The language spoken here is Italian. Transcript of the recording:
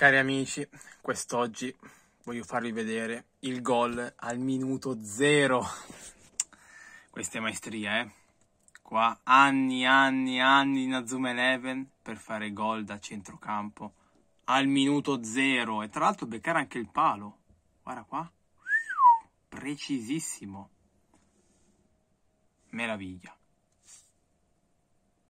Cari amici, quest'oggi voglio farvi vedere il gol al minuto zero. Questa è maestria, eh? Qua anni, anni, anni in Azum Eleven per fare gol da centrocampo al minuto zero. E tra l'altro beccare anche il palo. Guarda qua. Precisissimo. Meraviglia.